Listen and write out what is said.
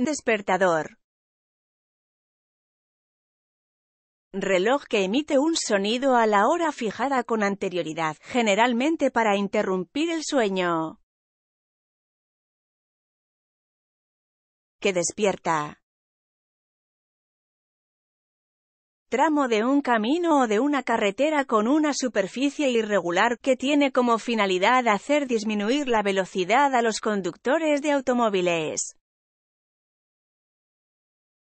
Despertador. Reloj que emite un sonido a la hora fijada con anterioridad, generalmente para interrumpir el sueño. Que despierta. tramo de un camino o de una carretera con una superficie irregular que tiene como finalidad hacer disminuir la velocidad a los conductores de automóviles.